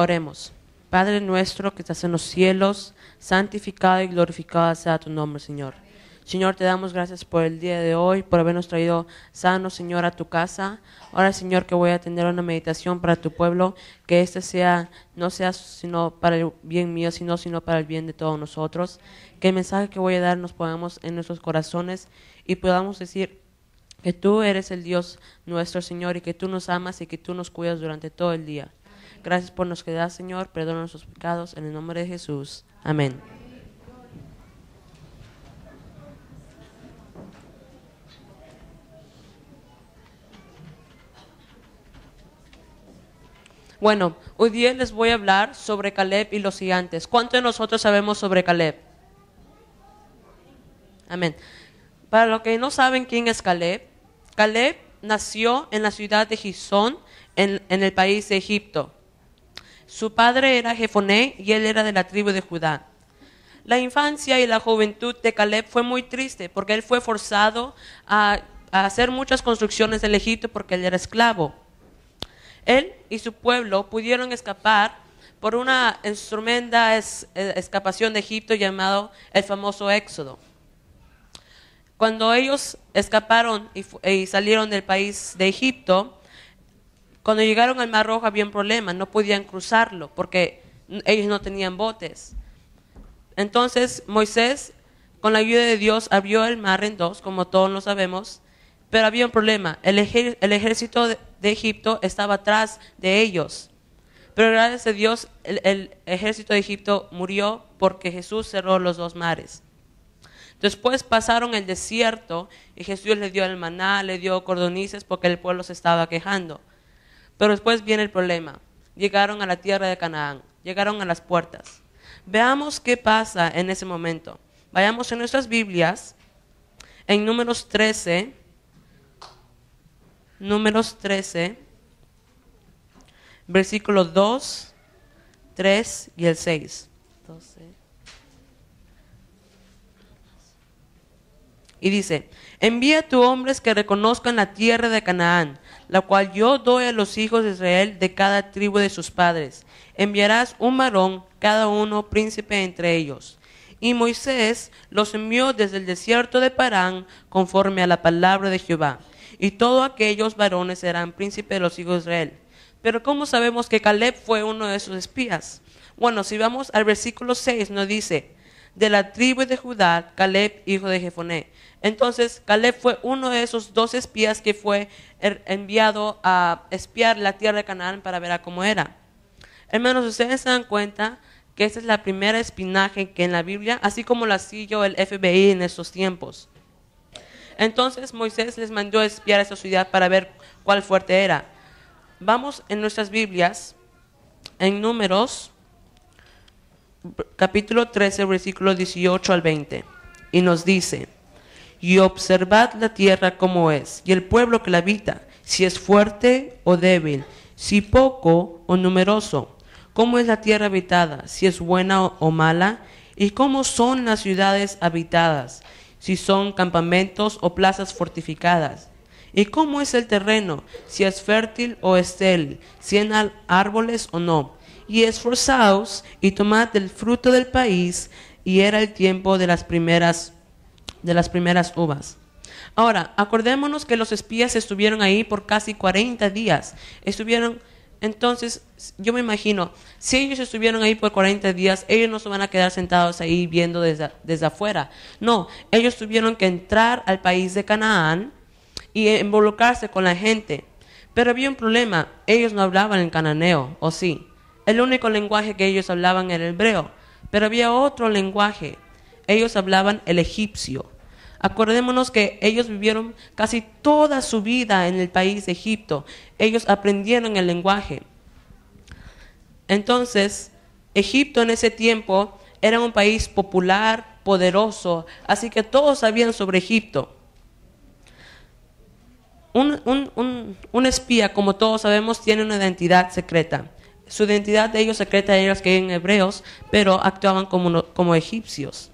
Oremos. Padre nuestro que estás en los cielos, santificado y glorificado sea tu nombre, Señor. Señor, te damos gracias por el día de hoy, por habernos traído sano, Señor, a tu casa. Ahora, Señor, que voy a tener una meditación para tu pueblo, que este sea, no sea sino para el bien mío, sino, sino para el bien de todos nosotros. Que el mensaje que voy a dar nos pongamos en nuestros corazones y podamos decir que tú eres el Dios nuestro, Señor, y que tú nos amas y que tú nos cuidas durante todo el día. Gracias por nos quedar, Señor. Perdona nuestros pecados. En el nombre de Jesús. Amén. Bueno, hoy día les voy a hablar sobre Caleb y los gigantes. ¿Cuántos de nosotros sabemos sobre Caleb? Amén. Para los que no saben quién es Caleb, Caleb nació en la ciudad de Gisón en el país de Egipto. Su padre era Jefoné y él era de la tribu de Judá. La infancia y la juventud de Caleb fue muy triste porque él fue forzado a, hacer muchas construcciones en Egipto porque él era esclavo. Él y su pueblo pudieron escapar por una tremenda eh, escapación de Egipto llamado el famoso Éxodo. Cuando ellos escaparon y salieron del país de Egipto, cuando llegaron al Mar Rojo había un problema, no podían cruzarlo porque ellos no tenían botes. Entonces Moisés, con la ayuda de Dios, abrió el mar en dos, como todos lo sabemos, pero había un problema. El, ejército de, Egipto estaba atrás de ellos. Pero gracias a Dios, el, ejército de Egipto murió porque Jesús cerró los dos mares. Después pasaron el desierto y Jesús le dio el maná, le dio cordonices porque el pueblo se estaba quejando. Pero después viene el problema. Llegaron a la tierra de Canaán, llegaron a las puertas. Veamos qué pasa en ese momento. Vayamos en nuestras Biblias, en números 13, números 13, versículos 2, 3 y el 6. Y dice, Envía a hombres que reconozcan la tierra de Canaán, la cual yo doy a los hijos de Israel de cada tribu de sus padres. Enviarás un varón, cada uno príncipe entre ellos. Y Moisés los envió desde el desierto de Parán conforme a la palabra de Jehová. Y todos aquellos varones serán príncipes de los hijos de Israel. Pero ¿cómo sabemos que Caleb fue uno de sus espías? Bueno, si vamos al versículo 6, nos dice, de la tribu de Judá, Caleb, hijo de Jefoné. Entonces, Caleb fue uno de esos dos espías que fue er, enviado a espiar la tierra de Canaán para ver cómo era. Hermanos, ustedes se dan cuenta que esa es la primera espinaje que en la Biblia, así como la siguió el FBI en esos tiempos. Entonces Moisés les mandó a espiar a esa ciudad para ver cuál fuerte era. Vamos en nuestras Biblias, en números capítulo 13, versículo 18 al 20, y nos dice, y observad la tierra como es, y el pueblo que la habita, si es fuerte o débil, si poco o numeroso, cómo es la tierra habitada, si es buena o mala, y cómo son las ciudades habitadas, si son campamentos o plazas fortificadas, y cómo es el terreno, si es fértil o estéril, si hay árboles o no y esforzaos y tomad el fruto del país, y era el tiempo de las primeras, de las primeras uvas. Ahora, acordémonos que los espías estuvieron ahí por casi 40 días. Estuvieron, entonces, yo me imagino, si ellos estuvieron ahí por 40 días, ellos no se van a quedar sentados ahí viendo desde, desde afuera. No, ellos tuvieron que entrar al país de Canaán y involucrarse con la gente. Pero había un problema, ellos no hablaban en cananeo, ¿o sí? El único lenguaje que ellos hablaban era el hebreo, pero había otro lenguaje. Ellos hablaban el egipcio. Acordémonos que ellos vivieron casi toda su vida en el país de Egipto. Ellos aprendieron el lenguaje. Entonces, Egipto en ese tiempo era un país popular, poderoso, así que todos sabían sobre Egipto. Un, un espía, como todos sabemos, tiene una identidad secreta. Su identidad de ellos secreta era que eran hebreos, pero actuaban como, egipcios.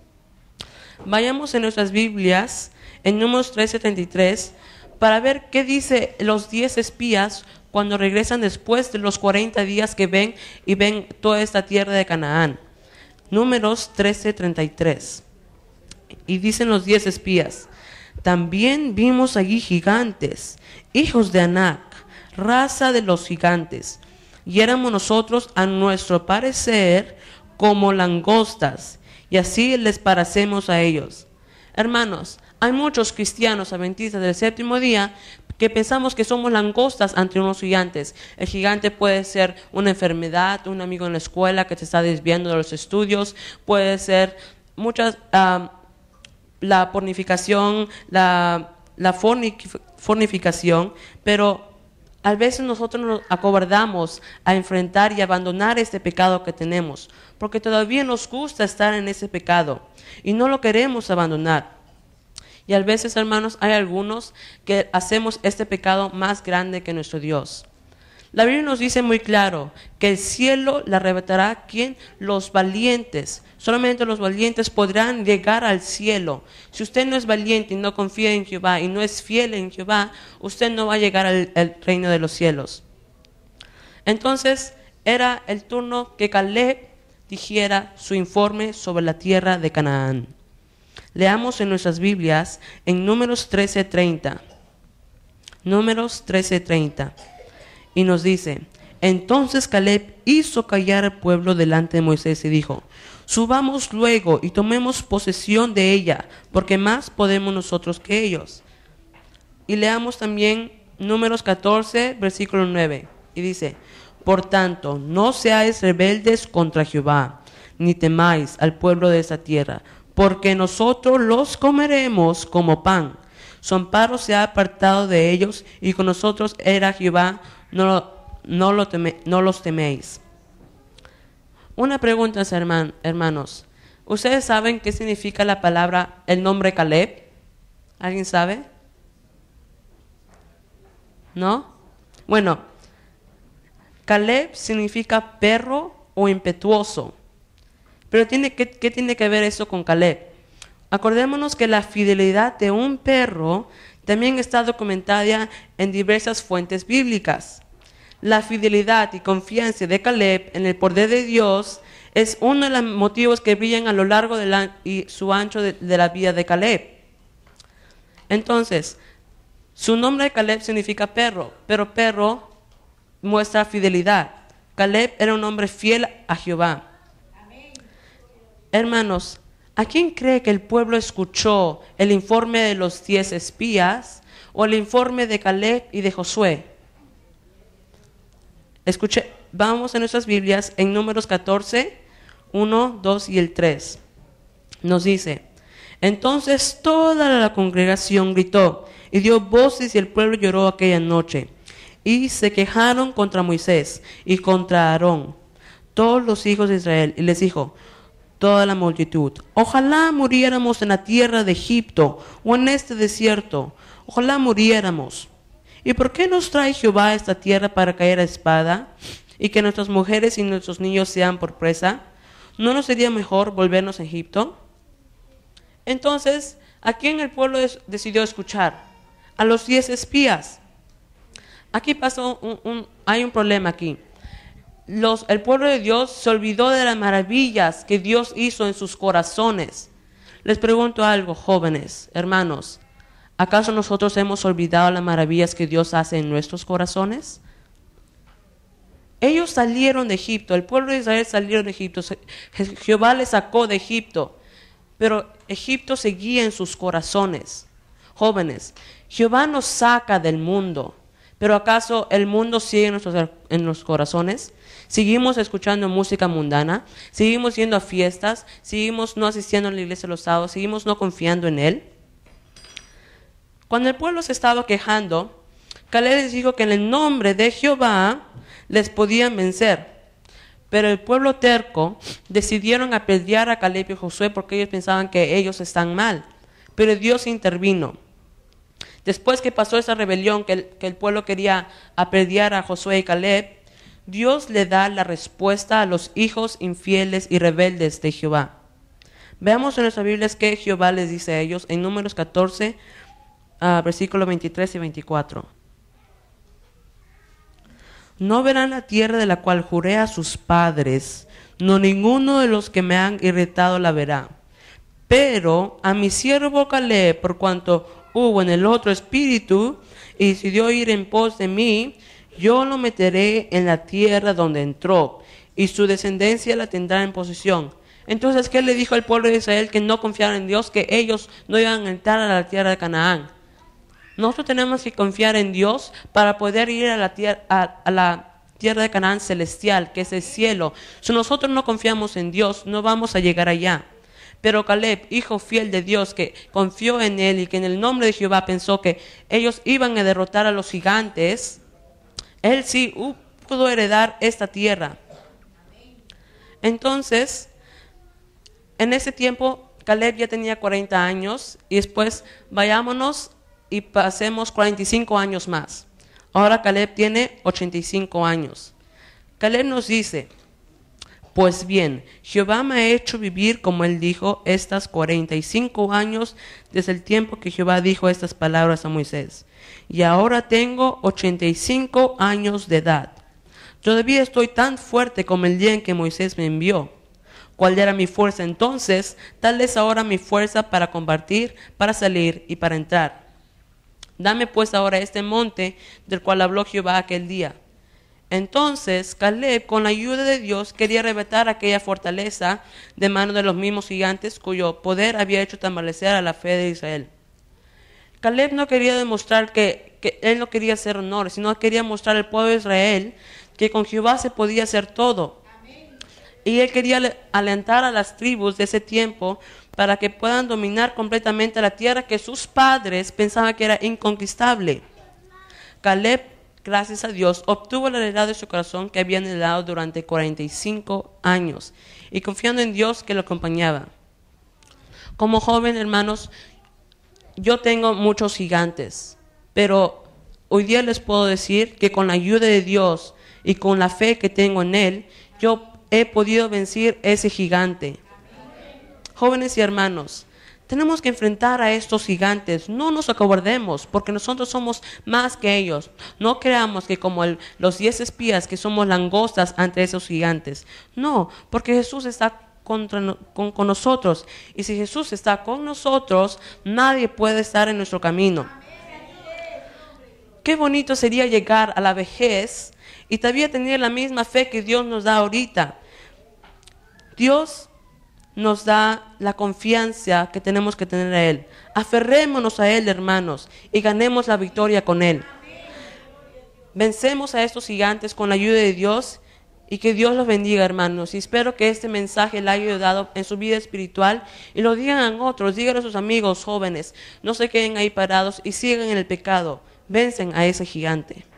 Vayamos en nuestras Biblias, en números 13.33, para ver qué dice los diez espías cuando regresan después de los 40 días que ven y ven toda esta tierra de Canaán. Números 13:33. Y dicen los diez espías, también vimos allí gigantes, hijos de Anac, raza de los gigantes y éramos nosotros a nuestro parecer como langostas, y así les parecemos a ellos. Hermanos, hay muchos cristianos adventistas del séptimo día que pensamos que somos langostas ante unos gigantes. El gigante puede ser una enfermedad, un amigo en la escuela que se está desviando de los estudios, puede ser muchas, la pornificación, la, fornificación, pero a veces nosotros nos acobardamos a enfrentar y abandonar este pecado que tenemos, porque todavía nos gusta estar en ese pecado y no lo queremos abandonar. Y a veces, hermanos, hay algunos que hacemos este pecado más grande que nuestro Dios. La Biblia nos dice muy claro que el cielo la arrebatará quien los valientes. Solamente los valientes podrán llegar al cielo. Si usted no es valiente y no confía en Jehová y no es fiel en Jehová, usted no va a llegar al, al reino de los cielos. Entonces era el turno que Caleb dijera su informe sobre la tierra de Canaán. Leamos en nuestras Biblias en números 13:30. Números 13:30 y nos dice, entonces Caleb hizo callar al pueblo delante de Moisés y dijo, subamos luego y tomemos posesión de ella, porque más podemos nosotros que ellos. Y leamos también números 14, versículo 9, y dice, por tanto, no seáis rebeldes contra Jehová, ni temáis al pueblo de esa tierra, porque nosotros los comeremos como pan su amparo se ha apartado de ellos y con nosotros era Jehová, no, no, los teméis. Una pregunta, hermanos. ¿Ustedes saben qué significa la palabra, el nombre Caleb? ¿Alguien sabe? ¿No? Bueno, Caleb significa perro o impetuoso. Pero tiene, ¿qué tiene que ver eso con Caleb? Acordémonos que la fidelidad de un perro también está documentada en diversas fuentes bíblicas. La fidelidad y confianza de Caleb en el poder de Dios es uno de los motivos que brillan a lo largo de y su ancho de, la vida de Caleb. Entonces, su nombre de Caleb significa perro, pero perro muestra fidelidad. Caleb era un hombre fiel a Jehová. Hermanos, ¿A quién cree que el pueblo escuchó el informe de los diez espías o el informe de Caleb y de Josué? Escuche, vamos a nuestras Biblias en números 14, 1, 2 y el 3. Nos dice, entonces toda la congregación gritó y dio voces y el pueblo lloró aquella noche. Y se quejaron contra Moisés y contra Aarón, todos los hijos de Israel, y les dijo, toda la multitud. Ojalá muriéramos en la tierra de Egipto o en este desierto. Ojalá muriéramos. ¿Y por qué nos trae Jehová a esta tierra para caer a espada y que nuestras mujeres y nuestros niños sean por presa? ¿No nos sería mejor volvernos a Egipto? Entonces, ¿a quién el pueblo decidió escuchar a los diez espías. Aquí pasó un, un, hay un problema aquí el pueblo de Dios se olvidó de las maravillas que Dios hizo en sus corazones. Les pregunto algo, jóvenes, hermanos, ¿acaso nosotros hemos olvidado las maravillas que Dios hace en nuestros corazones? Ellos salieron de Egipto, el pueblo de Israel salieron de Egipto, Jehová les sacó de Egipto, pero Egipto seguía en sus corazones. Jóvenes, Jehová nos saca del mundo, pero ¿acaso el mundo sigue en nuestros, en nuestros corazones? seguimos escuchando música mundana, seguimos yendo a fiestas, seguimos no asistiendo a la iglesia los sábados, seguimos no confiando en Él. Cuando el pueblo se estaba quejando, Caleb les dijo que en el nombre de Jehová les podían vencer. Pero el pueblo terco decidieron apedrear a Caleb y Josué porque ellos pensaban que ellos están mal. Pero Dios intervino. Después que pasó esa rebelión que el, pueblo quería apedrear a Josué y Caleb, Dios le da la respuesta a los hijos infieles y rebeldes de Jehová. Veamos en nuestra Biblias que Jehová les dice a ellos en números 14, versículos 23 y 24. No verán la tierra de la cual juré a sus padres, no ninguno de los que me han irritado la verá. Pero a mi siervo Caleb, por cuanto hubo en el otro espíritu, y decidió ir en pos de mí, yo lo meteré en la tierra donde entró, y su descendencia la tendrá en posesión. Entonces, ¿qué le dijo al pueblo de Israel que no confiara en Dios, que ellos no iban a entrar a la tierra de Canaán? Nosotros tenemos que confiar en Dios para poder ir a la a la tierra de Canaán celestial, que es el cielo. Si nosotros no confiamos en Dios, no vamos a llegar allá. Pero Caleb, hijo fiel de Dios, que confió en él y que en el nombre de Jehová pensó que ellos iban a derrotar a los gigantes, él sí uh, pudo heredar esta tierra. Entonces, en ese tiempo, Caleb ya tenía 40 años y después vayámonos y pasemos 45 años más. Ahora Caleb tiene 85 años. Caleb nos dice, pues bien, Jehová me ha hecho vivir, como él dijo, estas 45 años desde el tiempo que Jehová dijo estas palabras a Moisés. Y ahora tengo 85 años de edad. Todavía estoy tan fuerte como el día en que Moisés me envió. ¿Cuál era mi fuerza entonces? Tal es ahora mi fuerza para combatir, para salir y para entrar. Dame pues ahora este monte del cual habló Jehová aquel día entonces Caleb, con la ayuda de Dios, quería arrebatar aquella fortaleza de manos de los mismos gigantes cuyo poder había hecho tambalecer a la fe de Israel. Caleb no quería demostrar que, él no quería hacer honor, sino quería mostrar al pueblo de Israel que con Jehová se podía hacer todo. Y él quería alentar a las tribus de ese tiempo para que puedan dominar completamente la tierra que sus padres pensaban que era inconquistable. Caleb gracias a Dios, obtuvo la heredad de su corazón que había heredado durante 45 años y confiando en Dios que lo acompañaba. Como joven, hermanos, yo tengo muchos gigantes, pero hoy día les puedo decir que con la ayuda de Dios y con la fe que tengo en Él, yo he podido vencer ese gigante. Jóvenes y hermanos, tenemos que enfrentar a estos gigantes. No nos acobardemos, porque nosotros somos más que ellos. No creamos que como los diez espías que somos langostas ante esos gigantes. No, porque Jesús está con, con, nosotros. Y si Jesús está con nosotros, nadie puede estar en nuestro camino. Qué bonito sería llegar a la vejez y todavía tener la misma fe que Dios nos da ahorita. Dios nos da la confianza que tenemos que tener a Él. Aferrémonos a Él, hermanos, y ganemos la victoria con Él. Vencemos a estos gigantes con la ayuda de Dios y que Dios los bendiga, hermanos. Y espero que este mensaje le haya ayudado en su vida espiritual y lo digan a otros, digan a sus amigos jóvenes. No se queden ahí parados y sigan en el pecado. Vencen a ese gigante.